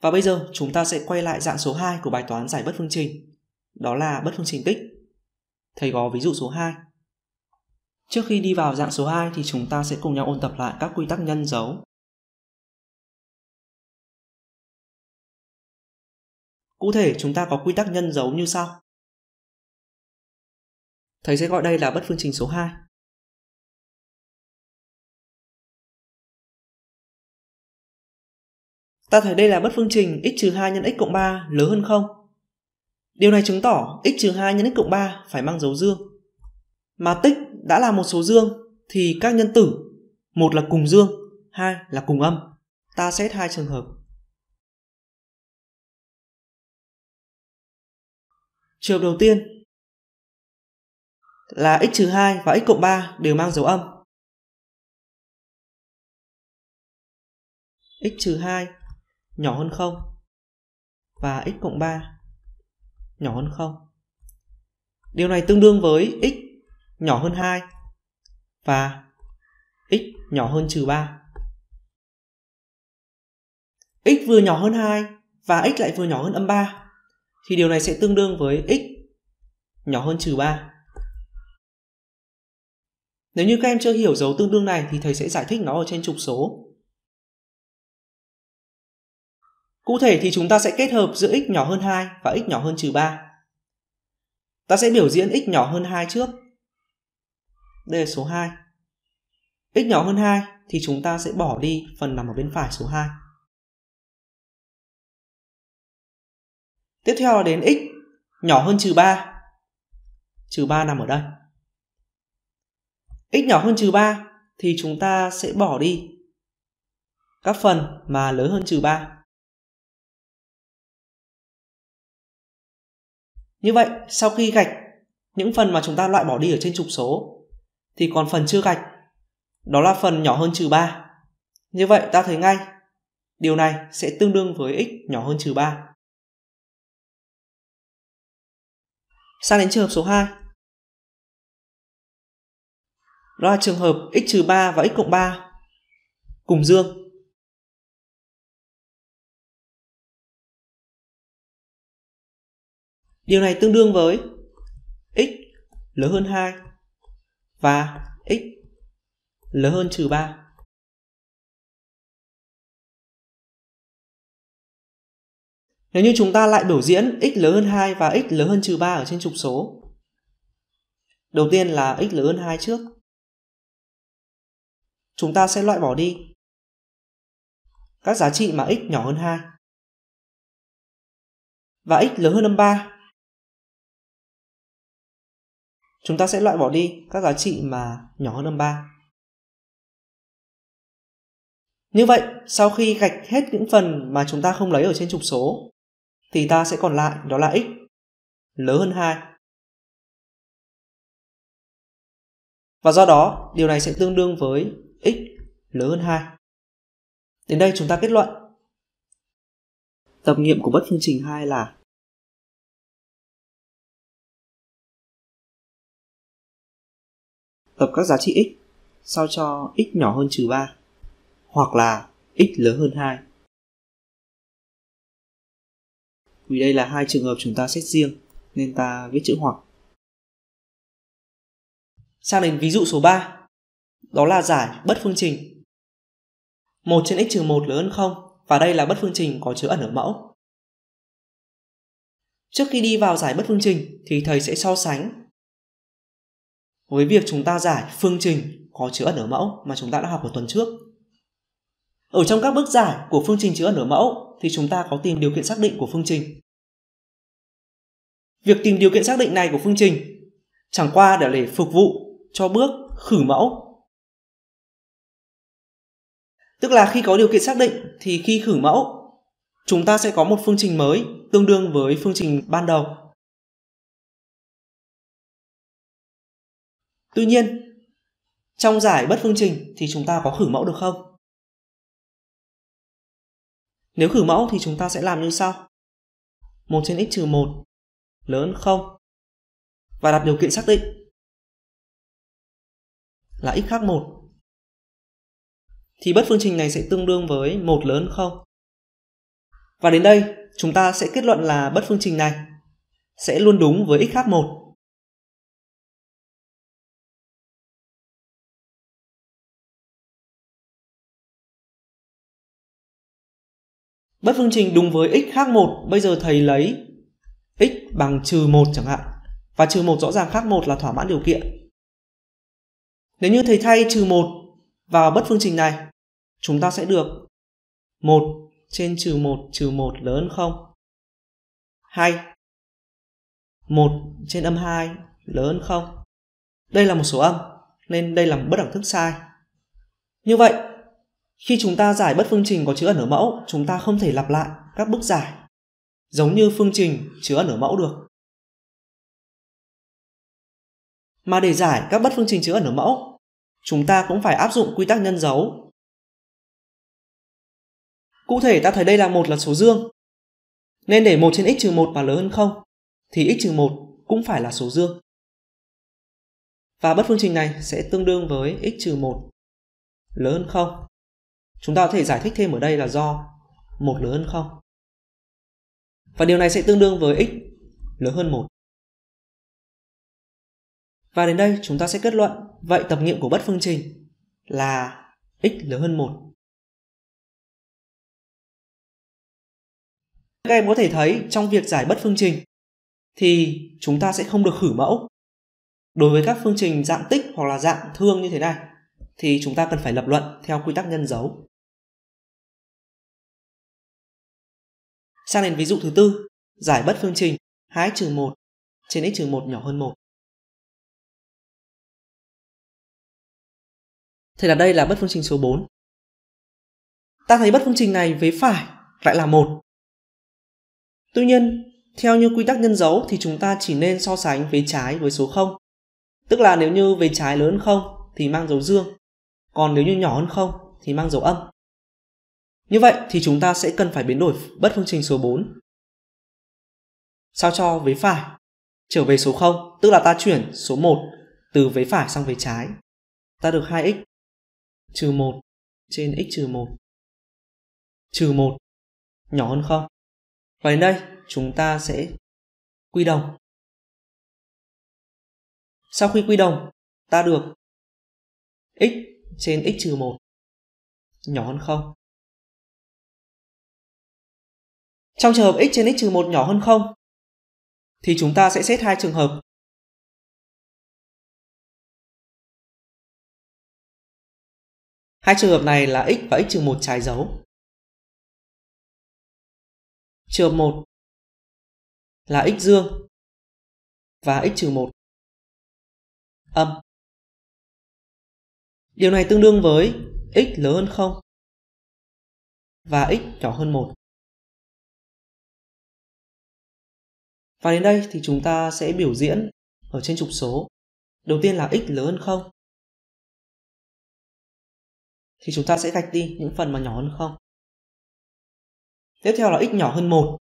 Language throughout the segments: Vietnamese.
Và bây giờ chúng ta sẽ quay lại dạng số 2 của bài toán giải bất phương trình, đó là bất phương trình tích. Thầy có ví dụ số 2. Trước khi đi vào dạng số 2 thì chúng ta sẽ cùng nhau ôn tập lại các quy tắc nhân dấu. Cụ thể chúng ta có quy tắc nhân dấu như sau. Thầy sẽ gọi đây là bất phương trình số 2. Ta thấy đây là bất phương trình x trừ 2 nhân x cộng 3 lớn hơn không? Điều này chứng tỏ x trừ 2 nhân x cộng 3 phải mang dấu dương. Mà tích đã là một số dương thì các nhân tử một là cùng dương, hai là cùng âm. Ta xét hai trường hợp. Trường hợp đầu tiên là x trừ 2 và x cộng 3 đều mang dấu âm. x trừ 2 nhỏ hơn 0 và x cộng 3 nhỏ hơn 0. Điều này tương đương với x nhỏ hơn 2 và x nhỏ hơn trừ 3. x vừa nhỏ hơn 2 và x lại vừa nhỏ hơn âm 3 thì điều này sẽ tương đương với x nhỏ hơn trừ 3. Nếu như các em chưa hiểu dấu tương đương này thì thầy sẽ giải thích nó ở trên trục số Cụ thể thì chúng ta sẽ kết hợp giữa x nhỏ hơn 2 và x nhỏ hơn trừ 3. Ta sẽ biểu diễn x nhỏ hơn 2 trước. Đây là số 2. x nhỏ hơn 2 thì chúng ta sẽ bỏ đi phần nằm ở bên phải số 2. Tiếp theo là đến x nhỏ hơn trừ 3. Trừ 3 nằm ở đây. x nhỏ hơn trừ 3 thì chúng ta sẽ bỏ đi các phần mà lớn hơn trừ 3. Như vậy, sau khi gạch những phần mà chúng ta loại bỏ đi ở trên trục số thì còn phần chưa gạch, đó là phần nhỏ hơn trừ 3. Như vậy ta thấy ngay, điều này sẽ tương đương với x nhỏ hơn trừ 3. Sang đến trường hợp số 2. Đó là trường hợp x trừ 3 và x cộng 3 cùng dương. Điều này tương đương với x lớn hơn 2 và x lớn hơn trừ 3. Nếu như chúng ta lại biểu diễn x lớn hơn 2 và x lớn hơn trừ 3 ở trên trục số. Đầu tiên là x lớn hơn 2 trước. Chúng ta sẽ loại bỏ đi các giá trị mà x nhỏ hơn 2. Và x lớn hơn âm 3 chúng ta sẽ loại bỏ đi các giá trị mà nhỏ hơn âm 3. Như vậy, sau khi gạch hết những phần mà chúng ta không lấy ở trên trục số, thì ta sẽ còn lại đó là x lớn hơn 2. Và do đó, điều này sẽ tương đương với x lớn hơn 2. Đến đây chúng ta kết luận. Tập nghiệm của bất phương trình 2 là tập các giá trị x sao cho x nhỏ hơn trừ 3 hoặc là x lớn hơn 2. Vì đây là hai trường hợp chúng ta xét riêng nên ta viết chữ hoặc. Sang đến ví dụ số 3. Đó là giải bất phương trình. 1 trên x trừ 1 lớn hơn 0 và đây là bất phương trình có chứa ẩn ở mẫu. Trước khi đi vào giải bất phương trình thì thầy sẽ so sánh với việc chúng ta giải phương trình có chứa ẩn ở mẫu mà chúng ta đã học ở tuần trước. Ở trong các bước giải của phương trình chứa ẩn ở mẫu thì chúng ta có tìm điều kiện xác định của phương trình. Việc tìm điều kiện xác định này của phương trình chẳng qua để để phục vụ cho bước khử mẫu. Tức là khi có điều kiện xác định thì khi khử mẫu, chúng ta sẽ có một phương trình mới tương đương với phương trình ban đầu Tuy nhiên, trong giải bất phương trình thì chúng ta có khử mẫu được không? Nếu khử mẫu thì chúng ta sẽ làm như sau. 1 trên x trừ 1 lớn 0 và đặt điều kiện xác định là x khác 1 thì bất phương trình này sẽ tương đương với 1 lớn 0. Và đến đây, chúng ta sẽ kết luận là bất phương trình này sẽ luôn đúng với x khác 1 Bất phương trình đúng với x khác 1 bây giờ thầy lấy x bằng trừ 1 chẳng hạn. Và trừ 1 rõ ràng khác 1 là thỏa mãn điều kiện. Nếu như thầy thay trừ 1 vào bất phương trình này, chúng ta sẽ được 1 trên trừ 1 trừ 1 lớn hơn 0. 2. 1 trên âm 2 lớn hơn 0. Đây là một số âm, nên đây là một bất đẳng thức sai. Như vậy, khi chúng ta giải bất phương trình có chứa ẩn ở mẫu, chúng ta không thể lặp lại các bước giải giống như phương trình chứa ẩn ở mẫu được. Mà để giải các bất phương trình chứa ẩn ở mẫu, chúng ta cũng phải áp dụng quy tắc nhân dấu. Cụ thể ta thấy đây là một là số dương. Nên để 1 trên x trừ 1 mà lớn hơn 0 thì x trừ 1 cũng phải là số dương. Và bất phương trình này sẽ tương đương với x trừ 1 lớn hơn 0 chúng ta có thể giải thích thêm ở đây là do một lớn hơn không và điều này sẽ tương đương với x lớn hơn một Và đến đây chúng ta sẽ kết luận vậy tập nghiệm của bất phương trình là x lớn hơn một Các em có thể thấy trong việc giải bất phương trình thì chúng ta sẽ không được khử mẫu. Đối với các phương trình dạng tích hoặc là dạng thương như thế này thì chúng ta cần phải lập luận theo quy tắc nhân dấu. Sang đến ví dụ thứ tư, giải bất phương trình 2 trừ 1 trên x 1 nhỏ hơn 1. Thế là đây là bất phương trình số 4. Ta thấy bất phương trình này vế phải lại là 1. Tuy nhiên, theo như quy tắc nhân dấu thì chúng ta chỉ nên so sánh vế trái với số 0. Tức là nếu như vế trái lớn hơn 0 thì mang dấu dương, còn nếu như nhỏ hơn 0 thì mang dấu âm. Như vậy thì chúng ta sẽ cần phải biến đổi bất phương trình số 4. Sao cho vế phải trở về số 0, tức là ta chuyển số 1 từ vế phải sang vế trái. Ta được 2x trừ 1 trên x trừ 1 trừ 1 nhỏ hơn 0. Và đến đây chúng ta sẽ quy đồng. Sau khi quy đồng, ta được x trên x trừ 1 nhỏ hơn 0. trong trường hợp x trên x trừ 1 nhỏ hơn 0 thì chúng ta sẽ xét hai trường hợp. Hai trường hợp này là x và x trừ 1 trái dấu. Trường hợp 1 là x dương và x trừ 1 âm. Điều này tương đương với x lớn hơn 0 và x nhỏ hơn 1. Và đến đây thì chúng ta sẽ biểu diễn ở trên trục số. Đầu tiên là x lớn hơn 0. Thì chúng ta sẽ gạch đi những phần mà nhỏ hơn 0. Tiếp theo là x nhỏ hơn 1.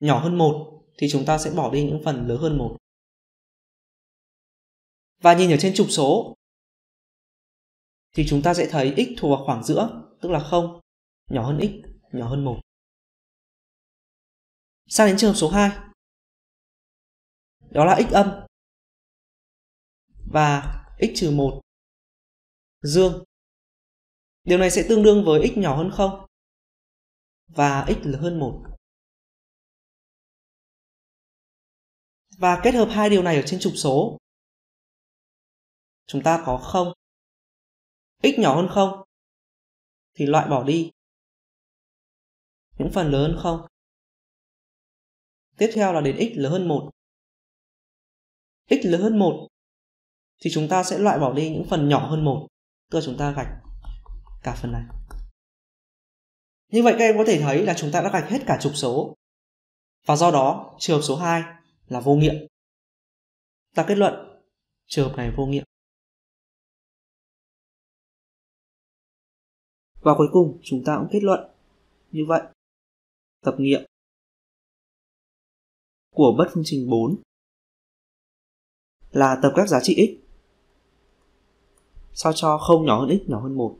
Nhỏ hơn 1 thì chúng ta sẽ bỏ đi những phần lớn hơn 1. Và nhìn ở trên trục số thì chúng ta sẽ thấy x thuộc vào khoảng giữa, tức là 0, nhỏ hơn x, nhỏ hơn 1. Sang đến trường số 2 đó là x âm và x trừ 1 dương. Điều này sẽ tương đương với x nhỏ hơn 0 và x lớn hơn 1. Và kết hợp hai điều này ở trên trục số. Chúng ta có 0. x nhỏ hơn 0 thì loại bỏ đi những phần lớn hơn 0. Tiếp theo là đến x lớn hơn 1 x lớn hơn một thì chúng ta sẽ loại bỏ đi những phần nhỏ hơn một tức là chúng ta gạch cả phần này như vậy các em có thể thấy là chúng ta đã gạch hết cả trục số và do đó trường hợp số 2 là vô nghiệm ta kết luận trường hợp này vô nghiệm và cuối cùng chúng ta cũng kết luận như vậy tập nghiệm của bất phương trình 4 là tập các giá trị x sao cho không nhỏ hơn x nhỏ hơn 1